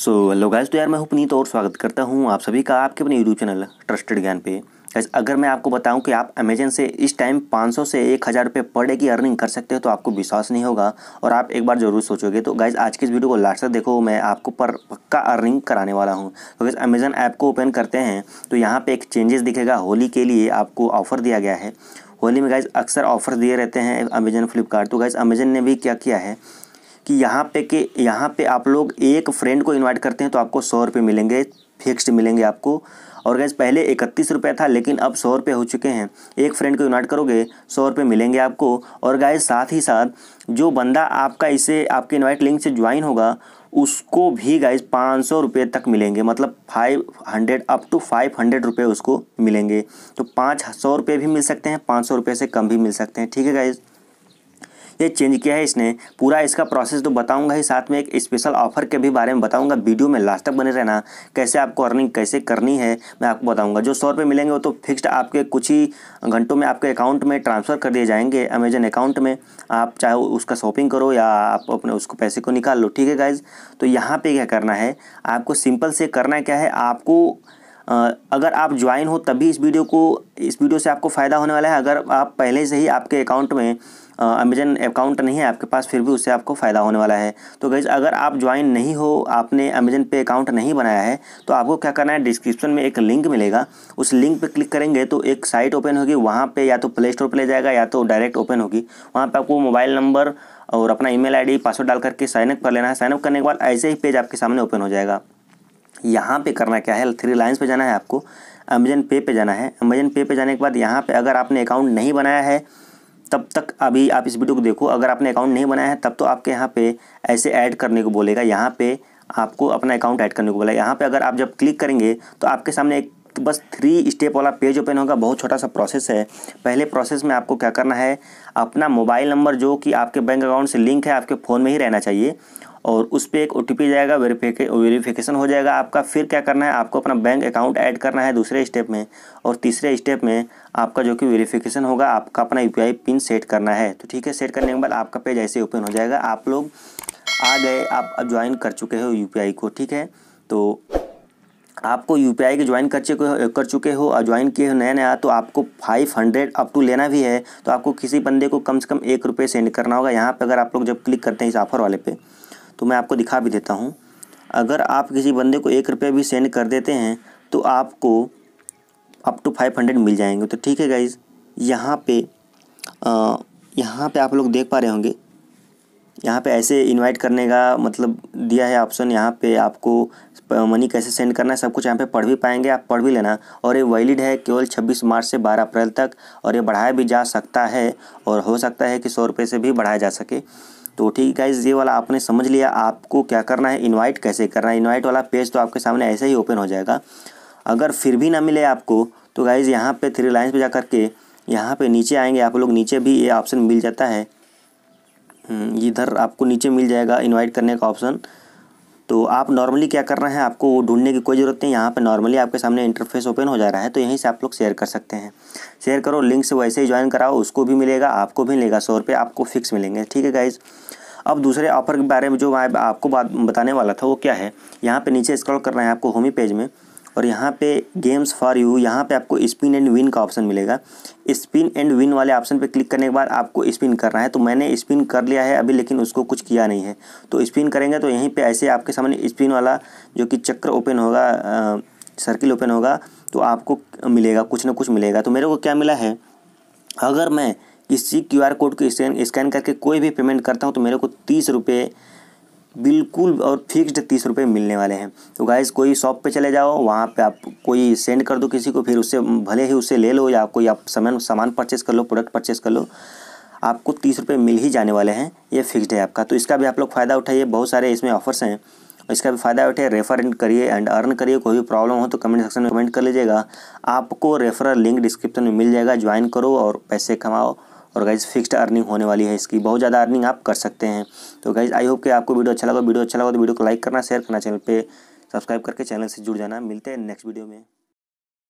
so hello guys तो यार मैं हूं और स्वागत करता हूँ आप सभी का आपके अपने यूट्यूब चैनल ट्रस्टेड ज्ञान पे गाइस अगर मैं आपको बताऊं कि आप अमेजन से इस टाइम 500 से एक हज़ार रुपये पर डे की अर्निंग कर सकते हो तो आपको विश्वास नहीं होगा और आप एक बार जरूर सोचोगे तो गाइस आज की इस वीडियो को लास्ट तक देखो मैं आपको पर पक्का अर्निंग कराने वाला हूँ तो गाइस अमेजन ऐप को ओपन करते हैं तो यहाँ पर एक चेंजेस दिखेगा होली के लिए आपको ऑफर दिया गया है होली में गाइज अक्सर ऑफर दिए रहते हैं अमेजन फ्लिपकार्ट तो गाइज अमेजन ने भी क्या किया है कि यहाँ पे के यहाँ पे आप लोग एक फ्रेंड को इनवाइट करते हैं तो आपको सौ रुपये मिलेंगे फिक्स्ड मिलेंगे आपको और गैस पहले इकतीस रुपये था लेकिन अब सौ रुपये हो चुके हैं एक फ्रेंड को इन्वाइट करोगे सौ रुपये मिलेंगे आपको और गैस साथ ही साथ जो बंदा आपका इसे आपके इन्वाइट लिंक से ज्वाइन होगा उसको भी गाइज पाँच सौ रुपये तक मिलेंगे मतलब five hundred up to five hundred रुपये उसको मिलेंगे तो पाँच सौ रुपये भी मिल सकते हैं पाँच सौ रुपये से कम भी मिल सकते हैं ठीक है गाइज़ ये चेंज किया है इसने पूरा इसका प्रोसेस तो बताऊँगा ही साथ में एक स्पेशल ऑफर के भी बारे में बताऊँगा वीडियो में लास्ट तक बने रहना कैसे आपको अर्निंग कैसे करनी है मैं आपको बताऊँगा जो सौ रुपये मिलेंगे वो तो फिक्स्ड आपके कुछ ही घंटों में आपके अकाउंट में ट्रांसफ़र कर दिए जाएंगे अमेजन अकाउंट में आप चाहे उसका शॉपिंग करो या आप अपने उसको पैसे को निकाल लो ठीक है गाइज तो यहाँ पर क्या करना है आपको सिंपल से करना क्या है आपको अगर आप ज्वाइन हो तभी इस वीडियो को इस वीडियो से आपको फ़ायदा होने वाला है अगर आप पहले से ही आपके अकाउंट में अमेजन अकाउंट नहीं है आपके पास फिर भी उससे आपको फ़ायदा होने वाला है तो गैज़ अगर आप ज्वाइन नहीं हो आपने अमेजन पे अकाउंट नहीं बनाया है तो आपको क्या करना है डिस्क्रिप्शन में एक लिंक मिलेगा उस लिंक पे क्लिक करेंगे तो एक साइट ओपन होगी वहाँ पे या तो प्ले स्टोर पर ले जाएगा या तो डायरेक्ट ओपन होगी वहाँ पर आपको मोबाइल नंबर और अपना ई मेल पासवर्ड डाल करके साइनअप कर लेना है साइनअप करने के बाद ऐसे ही पेज आपके सामने ओपन हो जाएगा यहाँ पे करना क्या है थ्री लाइन्स पे जाना है आपको अमेजन पे पे जाना है अमेजन पे पे जाने के बाद यहाँ पे अगर आपने अकाउंट नहीं बनाया है तब तक अभी आप इस वीडियो को देखो अगर आपने अकाउंट नहीं बनाया है तब तो आपके यहाँ पे ऐसे ऐड करने को बोलेगा यहाँ पे आपको अपना अकाउंट ऐड करने को बोला यहाँ पे अगर आप जब क्लिक करेंगे तो आपके सामने एक तो बस थ्री स्टेप वाला पेज ओपन होगा बहुत छोटा सा प्रोसेस है पहले प्रोसेस में आपको क्या करना है अपना मोबाइल नंबर जो कि आपके बैंक अकाउंट से लिंक है आपके फ़ोन में ही रहना चाहिए और उस पर एक ओ जाएगा वेरीफिके वेरीफिकेशन हो जाएगा आपका फिर क्या करना है आपको अपना बैंक अकाउंट ऐड करना है दूसरे स्टेप में और तीसरे स्टेप में आपका जो कि वेरीफिकेशन होगा आपका अपना यू पिन सेट करना है तो ठीक है सेट करने के बाद आपका पेज ऐसे ओपन हो जाएगा आप लोग आ गए आप अब ज्वाइन कर चुके हो यू को ठीक है तो आपको यू पी के ज्वाइन कर चुके कर चुके हो और ज्वाइन किए हो नया नया तो आपको फाइव हंड्रेड अप टू लेना भी है तो आपको किसी बंदे को कम से कम एक रुपये सेंड करना होगा यहाँ पर अगर आप लोग जब क्लिक करते हैं इस ऑफर वाले पे तो मैं आपको दिखा भी देता हूँ अगर आप किसी बंदे को एक रुपये भी सेंड कर देते हैं तो आपको अप टू फाइव हंड्रेड मिल जाएंगे तो ठीक है गाइज़ यहाँ पे आ, यहाँ पे आप लोग देख पा रहे होंगे यहाँ पे ऐसे इनवाइट करने का मतलब दिया है ऑप्शन यहाँ पे आपको मनी कैसे सेंड करना है सब कुछ यहाँ पे पढ़ भी पाएंगे आप पढ़ भी लेना और ये वैलिड है केवल 26 मार्च से 12 अप्रैल तक और ये बढ़ाया भी जा सकता है और हो सकता है कि सौ रुपये से भी बढ़ाया जा सके तो ठीक है गाइज ये वाला आपने समझ लिया आपको क्या करना है इन्वाइट कैसे करना है इन्वाइट वाला पेज तो आपके सामने ऐसे ही ओपन हो जाएगा अगर फिर भी ना मिले आपको तो गाइज़ यहाँ पर थ्री लाइन्स पर जा के यहाँ पे नीचे आएंगे आप लोग नीचे भी ये ऑप्शन मिल जाता है हम्म, इधर आपको नीचे मिल जाएगा इनवाइट करने का ऑप्शन तो आप नॉर्मली क्या कर रहे हैं आपको ढूंढने की कोई ज़रूरत नहीं यहाँ पे नॉर्मली आपके सामने इंटरफेस ओपन हो जा रहा है तो यहीं से आप लोग शेयर कर सकते हैं शेयर करो लिंक से वैसे ही ज्वाइन कराओ उसको भी मिलेगा आपको भी मिलेगा सौ रुपये आपको फिक्स मिलेंगे ठीक है गाइज़ अब दूसरे ऑफर के बारे में जो मैं आपको बात बताने वाला था वो क्या है यहाँ पर नीचे स्क्रॉल कर रहे हैं आपको होमी पेज में और यहाँ पे गेम्स फॉर यू यहाँ पे आपको स्पिन एंड विन का ऑप्शन मिलेगा स्पिन एंड विन वाले ऑप्शन पे क्लिक करने के बाद आपको स्पिन करना है तो मैंने स्पिन कर लिया है अभी लेकिन उसको कुछ किया नहीं है तो स्पिन करेंगे तो यहीं पे ऐसे आपके सामने स्पिन वाला जो कि चक्र ओपन होगा सर्किल ओपन होगा तो आपको मिलेगा कुछ ना कुछ मिलेगा तो मेरे को क्या मिला है अगर मैं किसी क्यू कोड को स्कैन स्कैन करके कोई भी पेमेंट करता हूँ तो मेरे को तीस रुपये बिल्कुल और फिक्स्ड तीस रुपये मिलने वाले हैं तो गाइस कोई शॉप पे चले जाओ वहाँ पे आप कोई सेंड कर दो किसी को फिर उससे भले ही उससे ले लो या कोई आप सामान सामान परचेस कर लो प्रोडक्ट परचेस कर लो आपको तीस रुपये मिल ही जाने वाले हैं ये फिक्स्ड है आपका तो इसका भी आप लोग फ़ायदा उठाइए बहुत सारे इसमें ऑफर्स हैं इसका भी फ़ायदा उठाइए रेफर एंड करिए एंड अर्न करिए कोई भी प्रॉब्लम हो तो कमेंट सेक्शन में कमेंट कर लीजिएगा आपको रेफरल लिंक डिस्क्रिप्शन में मिल जाएगा ज्वाइन करो और पैसे कमाओ और गाइज फिक्स्ड अर्निंग होने वाली है इसकी बहुत ज़्यादा अर्निंग आप कर सकते हैं तो गाइज आई होप कि आपको वीडियो अच्छा लगा वीडियो अच्छा लगा तो वीडियो को लाइक करना शेयर करना चैनल पर सब्सक्राइब करके चैनल से जुड़ जाना मिलते हैं नेक्स्ट वीडियो में